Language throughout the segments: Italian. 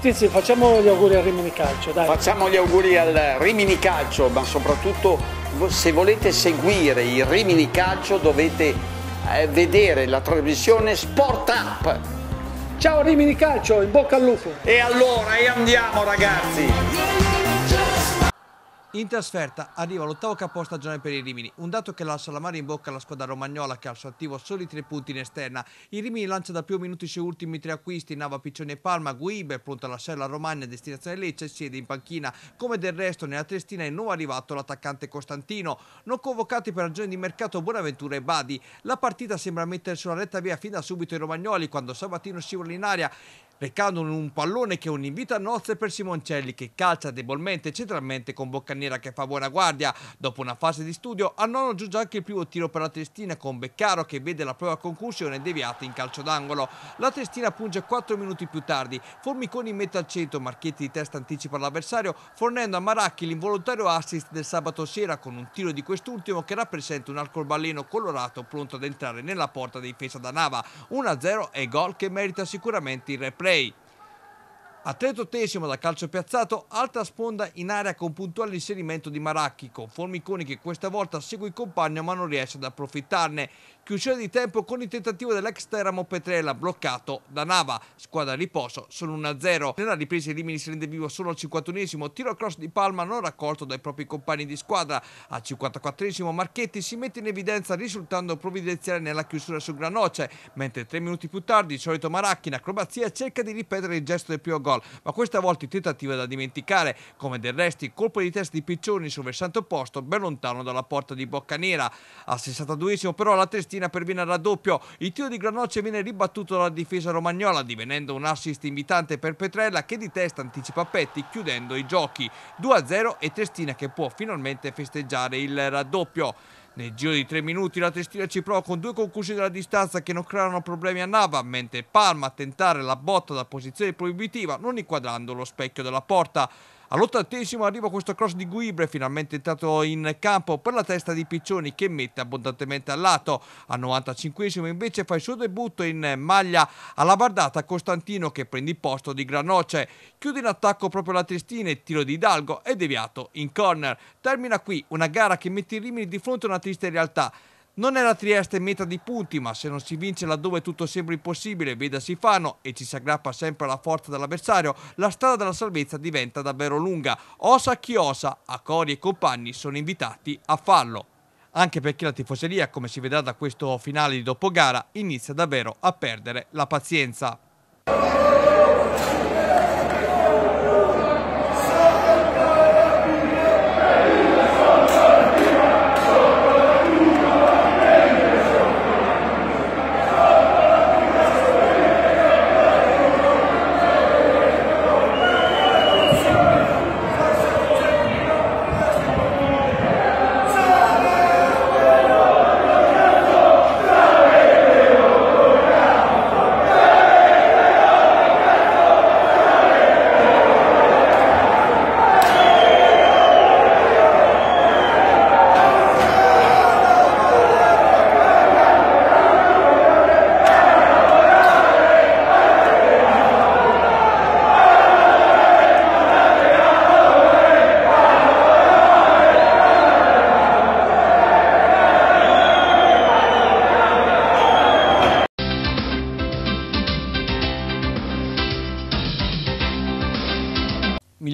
Tizi, facciamo gli auguri al Rimini Calcio, dai. Facciamo gli auguri al Rimini Calcio, ma soprattutto se volete seguire il Rimini Calcio dovete eh, vedere la trasmissione Sport Up. Ciao Rimini Calcio, in bocca al lupo. E allora, e andiamo ragazzi. In trasferta arriva l'ottavo capo stagione per i Rimini, un dato che lascia la mano in bocca alla squadra romagnola che ha al suo attivo soli tre punti in esterna. I Rimini lancia da più minuti i suoi ultimi tre acquisti, Nava, Piccione e Palma, Guibe è pronto a lasciare la Romagna a destinazione Lecce e siede in panchina. Come del resto nella testina è nuovo arrivato l'attaccante Costantino, non convocati per ragioni di mercato Bonaventura e Badi. La partita sembra mettere sulla retta via fin da subito i romagnoli quando Sabatino scivola in aria recando un pallone che è un invito a nozze per Simoncelli che calcia debolmente e centralmente con Boccanini maniera che fa buona guardia. Dopo una fase di studio, a nono giunge anche il primo tiro per la testina con Beccaro che vede la prova concussione deviata in calcio d'angolo. La testina punge 4 minuti più tardi. Formiconi mette al centro, Marchetti di testa anticipa l'avversario, fornendo a Maracchi l'involontario assist del sabato sera con un tiro di quest'ultimo che rappresenta un arcobaleno colorato pronto ad entrare nella porta dei Fesa da Nava. 1-0 e gol che merita sicuramente il replay. A 38 da calcio piazzato, alta sponda in area con puntuale inserimento di Maracchi, con Formiconi che questa volta segue il compagno ma non riesce ad approfittarne chiusura di tempo con il tentativo dell'ex Teramo Petrella bloccato da Nava, squadra a riposo 1 0 Nella ripresa i si rende vivo solo al 51esimo, tiro cross di Palma non raccolto dai propri compagni di squadra. Al 54esimo Marchetti si mette in evidenza risultando provvidenziale nella chiusura su Granoce, mentre tre minuti più tardi il solito Maracchi in acrobazia cerca di ripetere il gesto del primo gol, ma questa volta il tentativo è da dimenticare, come del resto il colpo di testa di Piccioni sul versante opposto ben lontano dalla porta di Boccanera. Al 62esimo però la testina Messina perviene al raddoppio. Il tiro di Granocce viene ribattuto dalla difesa romagnola, divenendo un assist invitante per Petrella che di testa anticipa Petti chiudendo i giochi. 2-0 e Testina che può finalmente festeggiare il raddoppio. Nel giro di tre minuti la Testina ci prova con due conclusi della distanza che non creano problemi a Nava, mentre Palma a tentare la botta da posizione proibitiva non inquadrando lo specchio della porta. All'ottantesimo arriva questo cross di Guibre, finalmente entrato in campo per la testa di Piccioni che mette abbondantemente al lato. Al 95 invece fa il suo debutto in maglia alla bardata Costantino che prende il posto di Granoce. Chiude in attacco proprio la Tristina e tiro di Hidalgo e deviato in corner. Termina qui una gara che mette i Rimini di fronte a una triste realtà. Non è la Trieste meta di punti, ma se non si vince laddove tutto sembra impossibile, veda si fanno e ci si aggrappa sempre alla forza dell'avversario, la strada della salvezza diventa davvero lunga. Osa chi osa, a Cori e compagni sono invitati a farlo. Anche perché la tifoseria, come si vedrà da questo finale di dopogara, inizia davvero a perdere la pazienza.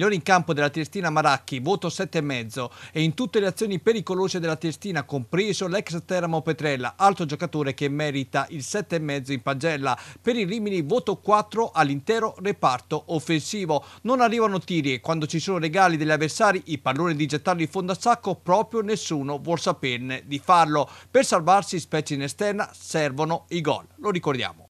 migliore in campo della Triestina Maracchi, voto 7,5 e in tutte le azioni pericolose della Triestina, compreso l'ex Teramo Petrella, altro giocatore che merita il 7,5 in pagella. Per il Rimini voto 4 all'intero reparto offensivo. Non arrivano tiri e quando ci sono regali degli avversari, i palloni di gettarli in fondo a sacco, proprio nessuno vuol saperne di farlo. Per salvarsi, specie in esterna, servono i gol. Lo ricordiamo.